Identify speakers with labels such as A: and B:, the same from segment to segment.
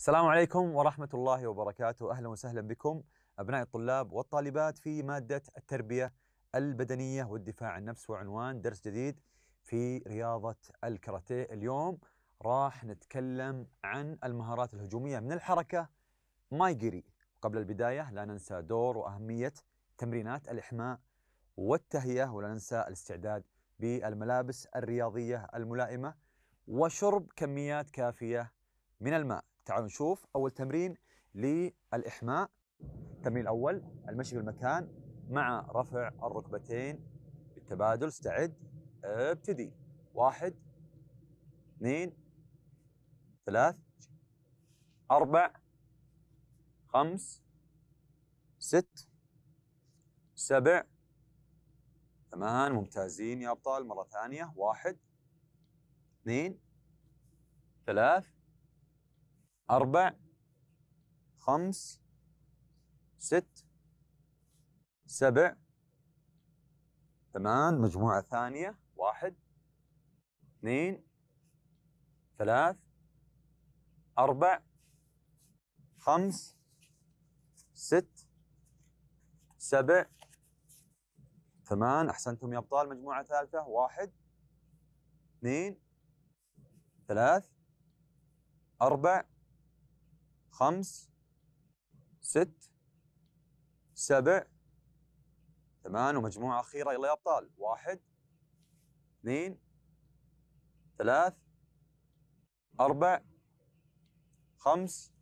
A: السلام عليكم ورحمة الله وبركاته أهلا وسهلا بكم أبناء الطلاب والطالبات في مادة التربية البدنية والدفاع عن النفس وعنوان درس جديد في رياضة الكاراتيه اليوم راح نتكلم عن المهارات الهجومية من الحركة مايجيري قبل البداية لا ننسى دور وأهمية تمرينات الإحماء والتهيئة ولا ننسى الاستعداد بالملابس الرياضية الملائمة وشرب كميات كافية من الماء تعالوا نشوف أول تمرين للإحماء التمرين الأول المشي في المكان مع رفع الركبتين بالتبادل استعد ابتدي واحد اثنين ثلاث أربع خمس ست سبع ثمان ممتازين يا أبطال مرة ثانية واحد اثنين ثلاث أربع خمس ست سبع ثمان مجموعة ثانية واحد اثنين ثلاث أربع خمس ست سبع ثمان أحسنتم يا أبطال مجموعة ثالثة واحد اثنين ثلاث أربع خمس ست سبع ثمان ومجموعة أخيرة يلا يا أبطال واحد اثنين ثلاث أربع خمس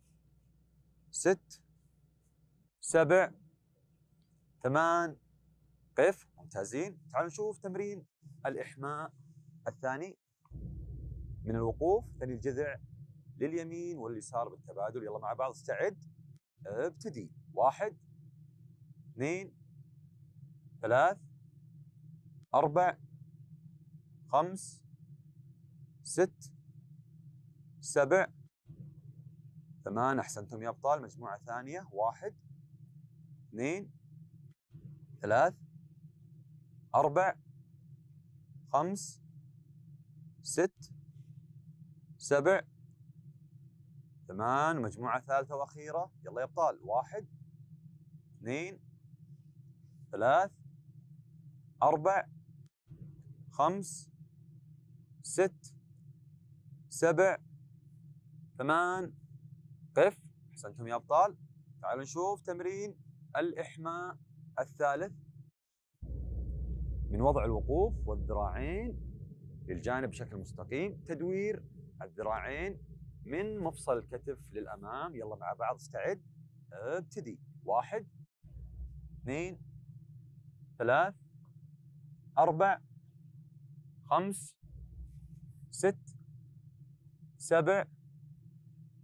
A: ست سبع ثمان قف ممتازين تعالوا نشوف تمرين الإحماء الثاني من الوقوف ثاني الجذع لليمين واليسار بالتبادل يلا مع بعض استعد ابتدي واحد اثنين ثلاث أربع خمس ست سبع ثمان أحسنتم يا أبطال مجموعة ثانية واحد اثنين ثلاث أربع خمس ست سبع ثمان مجموعة ثالثة وأخيرة يلا يا أبطال واحد اثنين ثلاث أربع خمس ست سبع ثمان قف أحسنتم يا أبطال تعالوا نشوف تمرين الإحماء الثالث من وضع الوقوف والذراعين للجانب بشكل مستقيم تدوير الذراعين من مفصل الكتف للامام يلا مع بعض استعد ابتدي واحد اثنين ثلاث اربع خمس ست سبع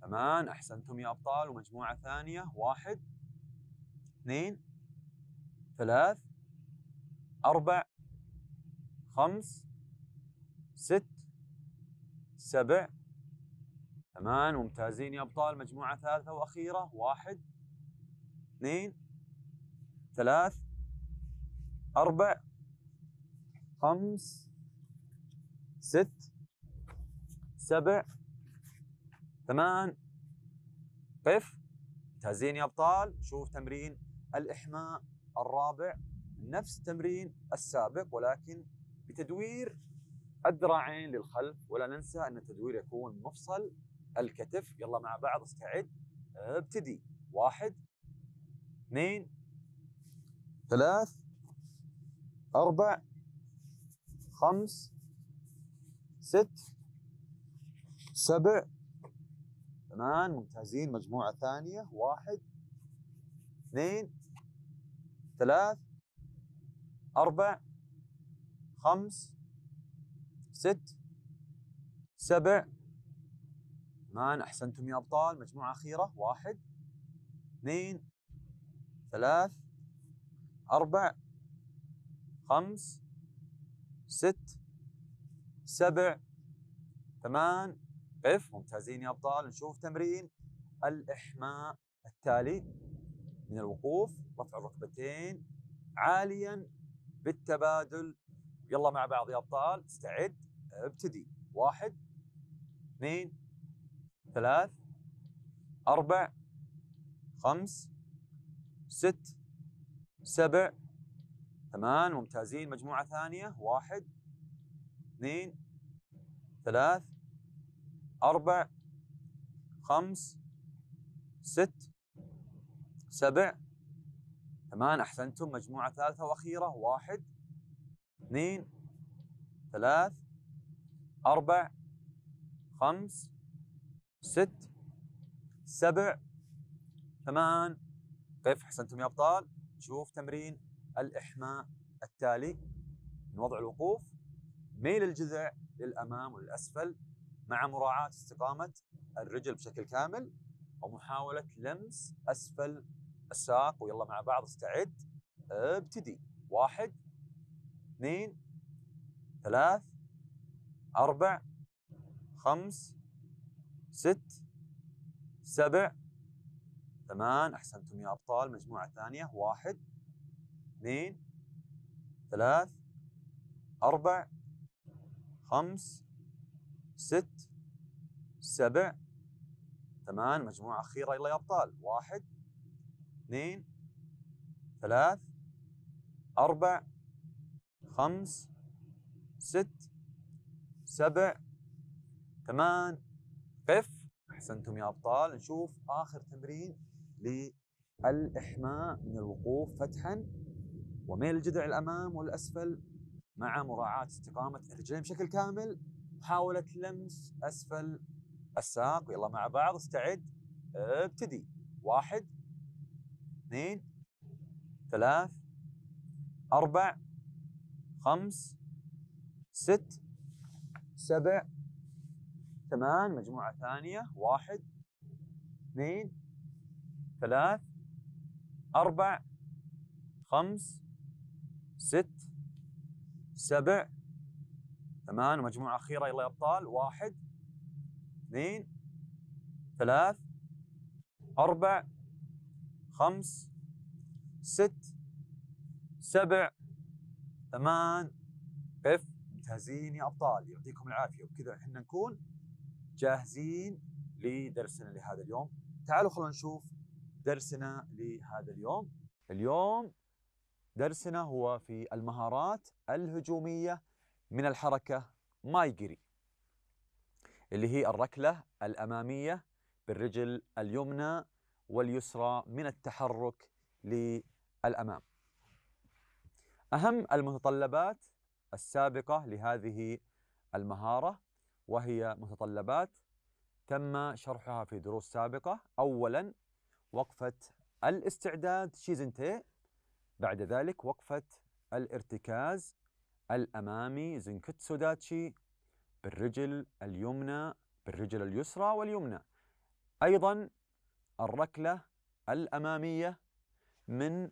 A: ثمان احسنتم يا ابطال ومجموعه ثانيه واحد اثنين ثلاث اربع خمس ست سبع تمام ممتازين يا ابطال مجموعه ثالثه واخيره واحد اثنين ثلاث اربع خمس ست سبع ثمان قف ممتازين يا ابطال شوف تمرين الاحماء الرابع نفس تمرين السابق ولكن بتدوير الذراعين للخلف ولا ننسى ان التدوير يكون مفصل الكتف يلا مع بعض استعد ابتدي واحد اثنين ثلاث أربع خمس ست سبع ثمان ممتازين مجموعة ثانية واحد اثنين ثلاث أربع خمس ست سبع ثمان احسنتم يا ابطال مجموعه اخيره واحد اثنين ثلاث اربع خمس ست سبع ثمان قف ممتازين يا ابطال نشوف تمرين الاحماء التالي من الوقوف رفع الركبتين عاليا بالتبادل يلا مع بعض يا ابطال استعد ابتدي واحد اثنين ثلاث أربع خمس ست سبع ثمان ممتازين مجموعة ثانية واحد اثنين ثلاث أربع خمس ست سبع ثمان أحسنتم مجموعة ثالثة وأخيرة واحد اثنين ثلاث أربع خمس ست سبع ثمان قف حسنتم يا أبطال شوف تمرين الإحماء التالي من وضع الوقوف ميل الجذع للأمام وللأسفل مع مراعاة استقامة الرجل بشكل كامل ومحاولة لمس أسفل الساق ويلا مع بعض استعد ابتدي واحد اثنين ثلاث أربع خمس ست سبع ثمان أحسنتم يا أبطال مجموعة ثانية واحد اثنين ثلاث أربع خمس ست سبع ثمان مجموعة أخيرة يلا يا أبطال واحد اثنين ثلاث أربع خمس ست سبع ثمان قف احسنتم يا ابطال نشوف اخر تمرين للاحماء من الوقوف فتحا وميل الجذع الامام والاسفل مع مراعاه استقامه الرجلين بشكل كامل محاوله لمس اسفل الساق يلا مع بعض استعد ابتدي واحد اثنين ثلاث أربع خمس ست سبع ثمان مجموعة ثانية واحد اثنين ثلاث أربع خمس ست سبع ثمان ومجموعة أخيرة يلا يا أبطال واحد اثنين ثلاث أربع خمس ست سبع ثمان قف ممتازين يا أبطال يعطيكم العافية وبكذا احنا نكون جاهزين لدرسنا لهذا اليوم تعالوا خلونا نشوف درسنا لهذا اليوم اليوم درسنا هو في المهارات الهجومية من الحركة مايجري اللي هي الركلة الأمامية بالرجل اليمنى واليسرى من التحرك للأمام أهم المتطلبات السابقة لهذه المهارة وهي متطلبات تم شرحها في دروس سابقة أولا وقفة الاستعداد شيزنتي بعد ذلك وقفة الارتكاز الأمامي زنكتسو داتشي بالرجل اليمنى بالرجل اليسرى واليمنى أيضا الركلة الأمامية من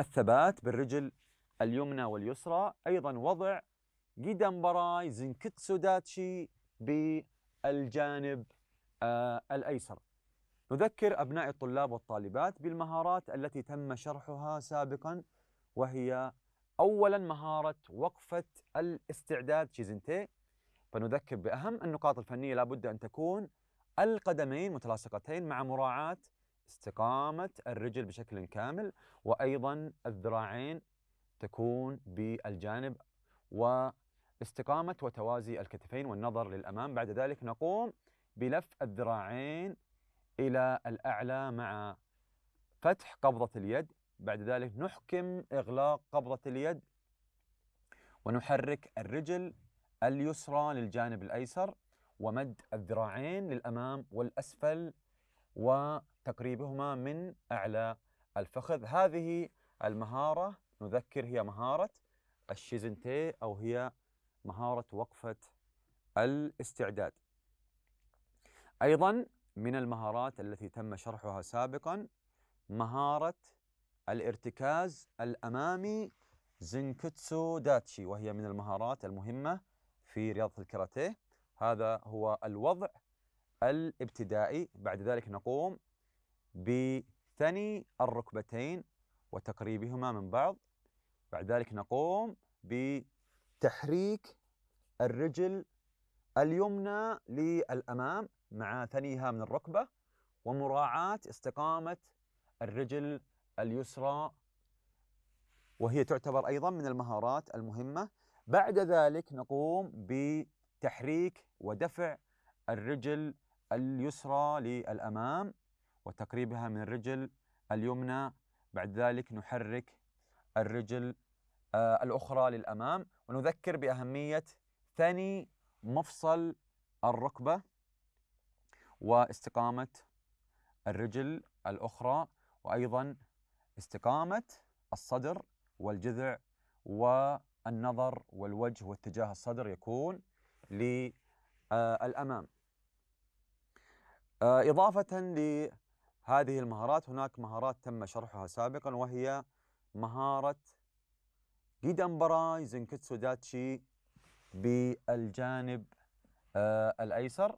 A: الثبات بالرجل اليمنى واليسرى أيضا وضع جيدنبراي زنكتسو داتشي بالجانب آه، الأيسر نذكر أبناء الطلاب والطالبات بالمهارات التي تم شرحها سابقا وهي أولا مهارة وقفة الاستعداد شيزنتي فنذكر بأهم النقاط الفنية لابد أن تكون القدمين متلاصقتين مع مراعاة استقامة الرجل بشكل كامل وأيضا الذراعين تكون بالجانب و استقامة وتوازي الكتفين والنظر للأمام بعد ذلك نقوم بلف الذراعين إلى الأعلى مع فتح قبضة اليد بعد ذلك نحكم إغلاق قبضة اليد ونحرك الرجل اليسرى للجانب الأيسر ومد الذراعين للأمام والأسفل وتقريبهما من أعلى الفخذ هذه المهارة نذكر هي مهارة الشيزنتي أو هي مهارة وقفة الاستعداد أيضا من المهارات التي تم شرحها سابقا مهارة الارتكاز الأمامي زينكتسو داتشي وهي من المهارات المهمة في رياضة الكاراتيه هذا هو الوضع الابتدائي بعد ذلك نقوم بثني الركبتين وتقريبهما من بعض بعد ذلك نقوم ب تحريك الرجل اليمنى للأمام مع ثنيها من الركبة ومراعاة استقامة الرجل اليسرى وهي تعتبر أيضا من المهارات المهمة بعد ذلك نقوم بتحريك ودفع الرجل اليسرى للأمام وتقريبها من الرجل اليمنى بعد ذلك نحرك الرجل آه، الأخرى للأمام ونذكر بأهمية ثني مفصل الركبة واستقامة الرجل الأخرى وأيضا استقامة الصدر والجذع والنظر والوجه واتجاه الصدر يكون للأمام آه، إضافة لهذه المهارات هناك مهارات تم شرحها سابقا وهي مهارة جديدة مباراة زنكتسو داتشي بالجانب آه الأيسر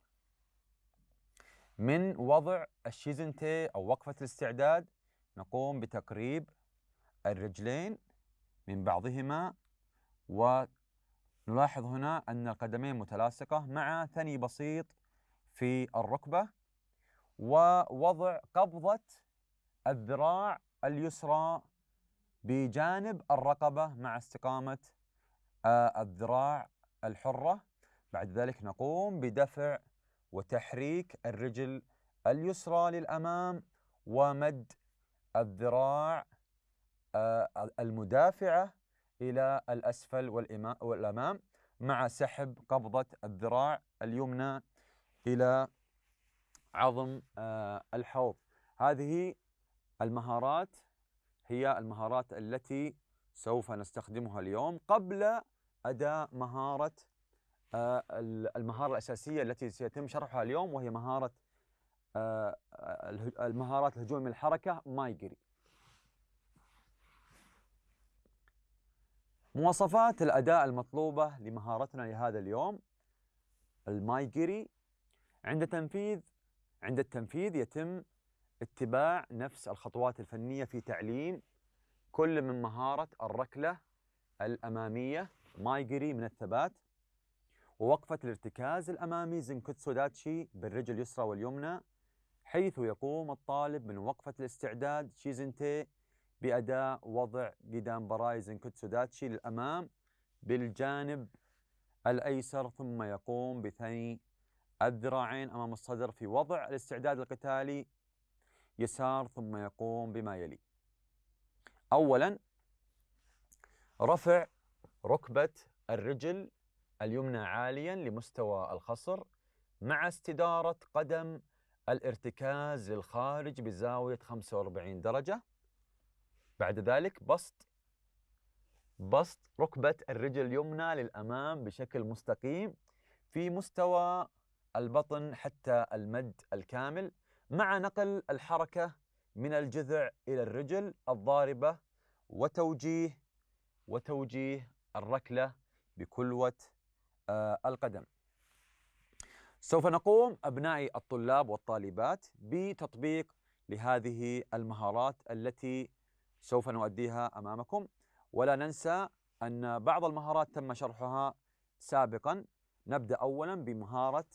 A: من وضع الشيزنتي أو وقفة الاستعداد نقوم بتقريب الرجلين من بعضهما ونلاحظ هنا أن القدمين متلاصقة مع ثني بسيط في الركبة ووضع قبضة الذراع اليسرى بجانب الرقبة مع استقامة آه، الذراع الحرة بعد ذلك نقوم بدفع وتحريك الرجل اليسرى للأمام ومد الذراع آه، المدافعة إلى الأسفل والأمام مع سحب قبضة الذراع اليمنى إلى عظم آه، الحوض هذه المهارات هي المهارات التي سوف نستخدمها اليوم قبل أداء مهارة آه، المهارة الأساسية التي سيتم شرحها اليوم وهي مهارة آه، آه، المهارات الهجوم من الحركة مايجري مواصفات الأداء المطلوبة لمهارتنا لهذا اليوم المايجري عند تنفيذ عند التنفيذ يتم اتباع نفس الخطوات الفنية في تعليم كل من مهارة الركلة الأمامية مايجري من الثبات ووقفة الارتكاز الأمامي زنكوتسو داتشي بالرجل اليسرى واليمنى حيث يقوم الطالب من وقفة الاستعداد شيزنتي بأداء وضع قدام براي زنكوتسو داتشي للأمام بالجانب الأيسر ثم يقوم بثني الذراعين أمام الصدر في وضع الاستعداد القتالي يسار ثم يقوم بما يلي أولا رفع ركبة الرجل اليمنى عاليا لمستوى الخصر مع استدارة قدم الارتكاز للخارج بزاوية 45 درجة بعد ذلك بسط بسط ركبة الرجل اليمنى للأمام بشكل مستقيم في مستوى البطن حتى المد الكامل مع نقل الحركة من الجذع إلى الرجل الضاربة وتوجيه وتوجيه الركلة بكلوة آه، القدم سوف نقوم أبنائي الطلاب والطالبات بتطبيق لهذه المهارات التي سوف نؤديها أمامكم ولا ننسى أن بعض المهارات تم شرحها سابقا نبدأ أولا بمهارة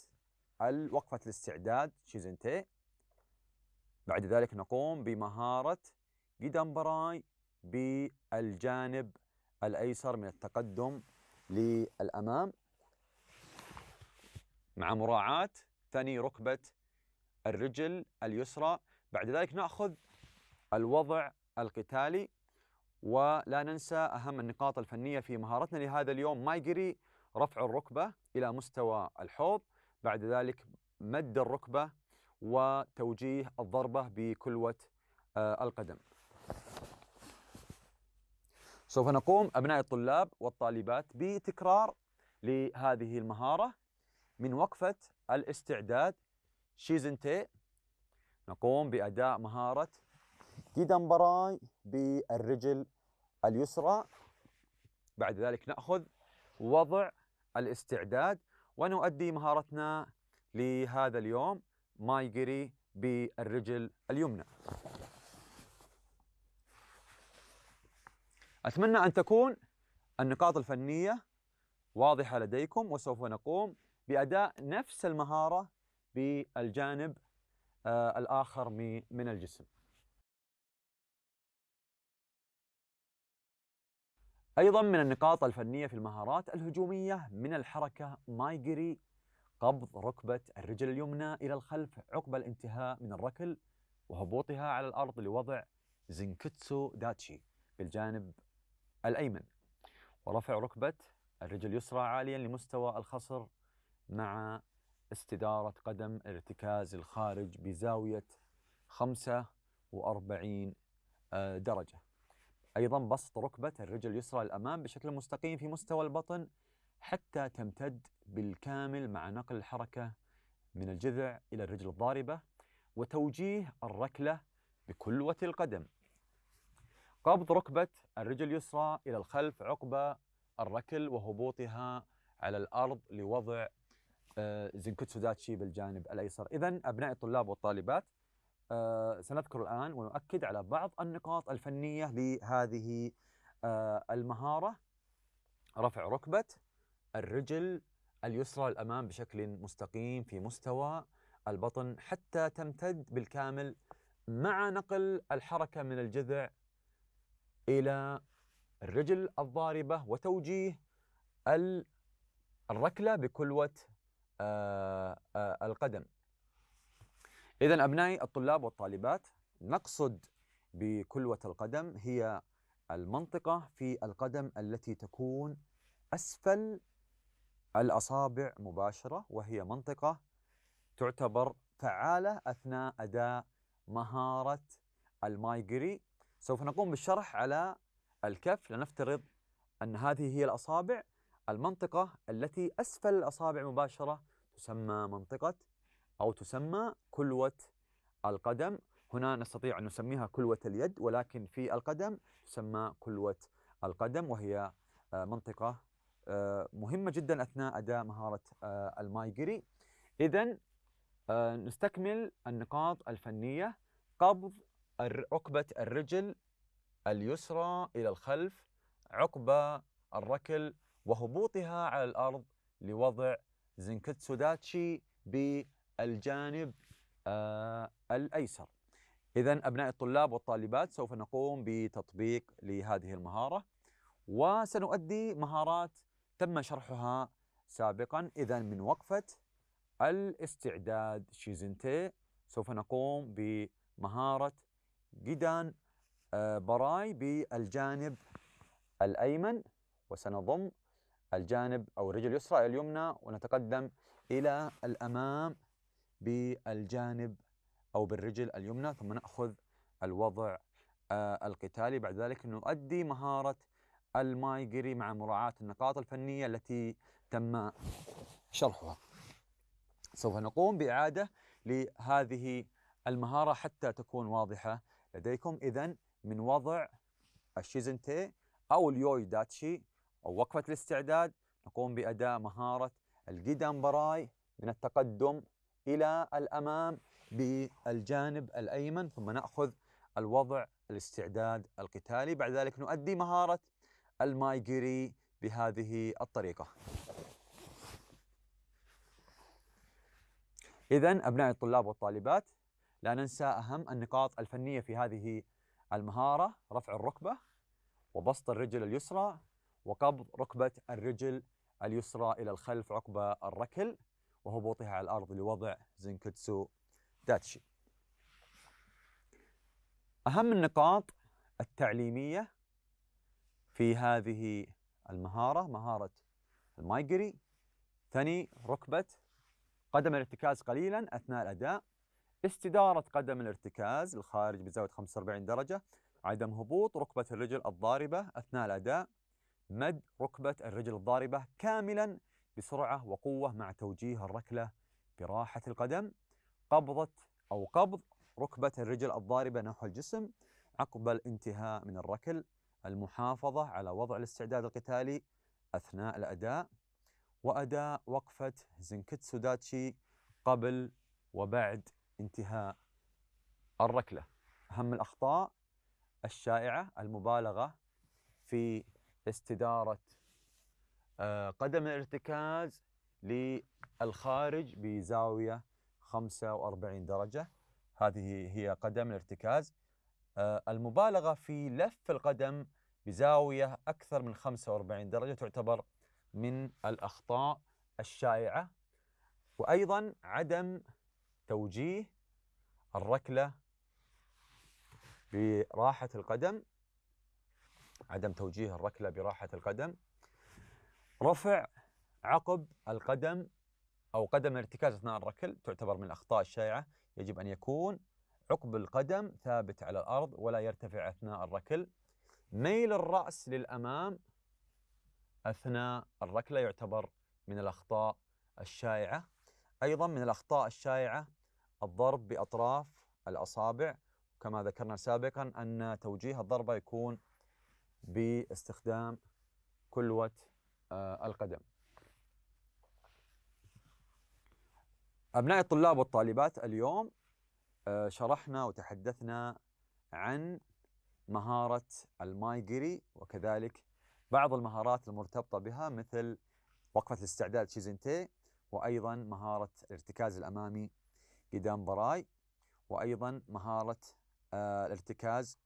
A: الوقفة الاستعداد شيزنتي بعد ذلك نقوم بمهارة جيدمبراي بالجانب الأيسر من التقدم للأمام مع مراعاة ثني ركبة الرجل اليسرى بعد ذلك نأخذ الوضع القتالي ولا ننسى أهم النقاط الفنية في مهارتنا لهذا اليوم مايجري رفع الركبة إلى مستوى الحوض بعد ذلك مد الركبة وتوجيه الضربة بكلوة آه، القدم سوف نقوم أبناء الطلاب والطالبات بتكرار لهذه المهارة من وقفة الاستعداد شيزنتي نقوم بأداء مهارة ديدمبراي بالرجل اليسرى بعد ذلك نأخذ وضع الاستعداد ونؤدي مهارتنا لهذا اليوم مايجري بالرجل اليمنى أتمنى أن تكون النقاط الفنية واضحة لديكم وسوف نقوم بأداء نفس المهارة بالجانب آه، الآخر من الجسم أيضا من النقاط الفنية في المهارات الهجومية من الحركة مايجري قبض ركبة الرجل اليمنى إلى الخلف عقب الانتهاء من الركل وهبوطها على الأرض لوضع زنكتسو داتشي بالجانب الأيمن ورفع ركبة الرجل اليسرى عاليا لمستوى الخصر مع استدارة قدم الارتكاز الخارج بزاوية 45 آه، درجة أيضا بسط ركبة الرجل اليسرى الأمام بشكل مستقيم في مستوى البطن حتى تمتد بالكامل مع نقل الحركة من الجذع إلى الرجل الضاربة وتوجيه الركلة بكلوة القدم قبض ركبة الرجل اليسرى إلى الخلف عقب الركل وهبوطها على الأرض لوضع آه، زنكوتسو داتشي بالجانب الأيسر إذا أبناء الطلاب والطالبات آه، سنذكر الآن ونؤكد على بعض النقاط الفنية لهذه آه، المهارة رفع ركبة الرجل اليسرى الأمام بشكل مستقيم في مستوى البطن حتى تمتد بالكامل مع نقل الحركة من الجذع إلى الرجل الضاربة وتوجيه الركلة بكلوة آه، آه، القدم إذا أبنائي الطلاب والطالبات نقصد بكلوة القدم هي المنطقة في القدم التي تكون أسفل الأصابع مباشرة وهي منطقة تعتبر فعالة أثناء أداء مهارة المايجري سوف نقوم بالشرح على الكف لنفترض أن هذه هي الأصابع المنطقة التي أسفل الأصابع مباشرة تسمى منطقة أو تسمى كلوة القدم هنا نستطيع أن نسميها كلوة اليد ولكن في القدم تسمى كلوة القدم وهي آه، منطقة آه، مهمة جدا أثناء أداء مهارة آه، المايجري إذا آه، نستكمل النقاط الفنية قبض عقبة الرجل اليسرى إلى الخلف عقب الركل وهبوطها على الأرض لوضع زنكتسو داتشي بالجانب الأيسر إذا أبناء الطلاب والطالبات سوف نقوم بتطبيق لهذه المهارة وسنؤدي مهارات تم شرحها سابقا إذا من وقفة الاستعداد شيزنتي سوف نقوم بمهارة جدان آه، براي بالجانب الأيمن وسنضم الجانب أو الرجل اليسرى إلى اليمنى ونتقدم إلى الأمام بالجانب أو بالرجل اليمنى ثم نأخذ الوضع آه، القتالي بعد ذلك نؤدي مهارة المايجري مع مراعاة النقاط الفنية التي تم شرحها سوف نقوم بإعادة لهذه المهارة حتى تكون واضحة لديكم إذا من وضع الشيزنتي أو اليوي داتشي أو وقفة الاستعداد نقوم بأداء مهارة الجيدان براي من التقدم إلى الأمام بالجانب الأيمن ثم نأخذ الوضع الاستعداد القتالي بعد ذلك نؤدي مهارة المايجري بهذه الطريقة إذا أبنائي الطلاب والطالبات لا ننسى أهم النقاط الفنية في هذه المهارة رفع الركبة وبسط الرجل اليسرى وقبض ركبة الرجل اليسرى إلى الخلف عقب الركل وهبوطها على الأرض لوضع زنكتسو داتشي أهم النقاط التعليمية في هذه المهارة مهارة المايجري ثني ركبة قدم الارتكاز قليلا أثناء الأداء استدارة قدم الارتكاز الخارج بزاوية 45 درجة عدم هبوط ركبة الرجل الضاربة أثناء الأداء مد ركبة الرجل الضاربة كاملا بسرعة وقوة مع توجيه الركلة براحة القدم قبضة أو قبض ركبة الرجل الضاربة نحو الجسم عقب الانتهاء من الركل المحافظة على وضع الاستعداد القتالي أثناء الأداء وأداء وقفة زنكتسو داتشي قبل وبعد انتهاء الركلة أهم الأخطاء الشائعة المبالغة في استدارة آه، قدم الارتكاز للخارج بزاوية 45 درجة هذه هي قدم الارتكاز آه، المبالغة في لف القدم بزاوية أكثر من 45 درجة تعتبر من الأخطاء الشائعة وأيضا عدم توجيه الركلة براحة القدم عدم توجيه الركلة براحة القدم رفع عقب القدم أو قدم الارتكاز أثناء الركل تعتبر من الأخطاء الشائعة يجب أن يكون عقب القدم ثابت على الأرض ولا يرتفع أثناء الركل ميل الرأس للأمام أثناء الركلة يعتبر من الأخطاء الشائعة أيضا من الأخطاء الشائعة الضرب بأطراف الأصابع كما ذكرنا سابقا أن توجيه الضربة يكون باستخدام كلوة آه، القدم أبناء الطلاب والطالبات اليوم آه، شرحنا وتحدثنا عن مهارة المايجري وكذلك بعض المهارات المرتبطة بها مثل وقفة الاستعداد شيزنتي وأيضا مهارة الارتكاز الأمامي قدام براي وأيضا مهارة آه، الارتكاز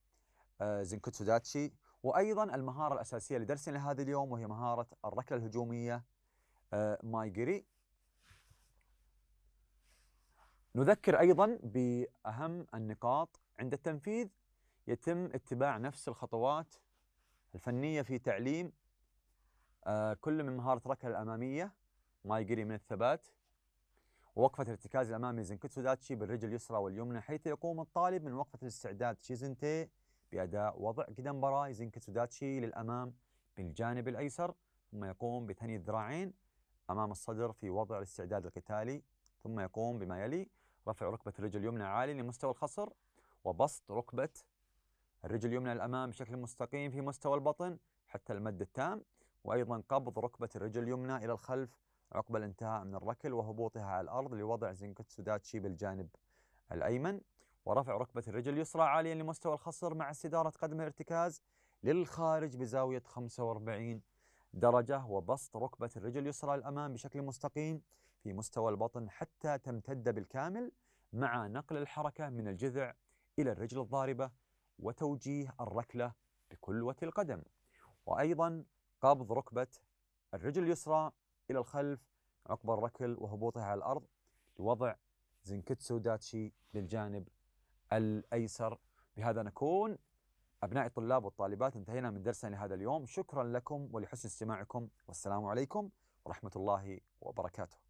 A: آه، زينكوتسو داتشي وأيضا المهارة الأساسية لدرسنا لهذا اليوم وهي مهارة الركلة الهجومية مايجري نذكر أيضا بأهم النقاط عند التنفيذ يتم اتباع نفس الخطوات الفنية في تعليم آه، كل من مهارة ركله الأمامية ما يجري من الثبات ووقفة الارتكاز الأمامي زنكتسو داتشي بالرجل اليسرى واليمنى حيث يقوم الطالب من وقفة الاستعداد شيزنتي بأداء وضع قدم براي زنكتسو داتشي للأمام بالجانب الأيسر ثم يقوم بثني الذراعين أمام الصدر في وضع الاستعداد القتالي ثم يقوم بما يلي رفع ركبة الرجل اليمنى عالي لمستوى الخصر وبسط ركبة الرجل اليمنى الأمام بشكل مستقيم في مستوى البطن حتى المد التام وأيضا قبض ركبة الرجل اليمنى إلى الخلف عقب الانتهاء من الركل وهبوطها على الأرض لوضع زنكتسو داتشي بالجانب الأيمن ورفع ركبة الرجل اليسرى عاليا لمستوى الخصر مع استدارة قدم الارتكاز للخارج بزاوية 45 درجة وبسط ركبة الرجل اليسرى الأمام بشكل مستقيم في مستوى البطن حتى تمتد بالكامل مع نقل الحركة من الجذع إلى الرجل الضاربة وتوجيه الركلة بكلوة القدم وأيضا قبض ركبة الرجل اليسرى إلى الخلف عقب الركل وهبوطها على الأرض لوضع زنكتسو داتشي للجانب الأيسر بهذا نكون أبنائي الطلاب والطالبات انتهينا من درسنا لهذا اليوم شكرا لكم ولحسن استماعكم والسلام عليكم ورحمة الله وبركاته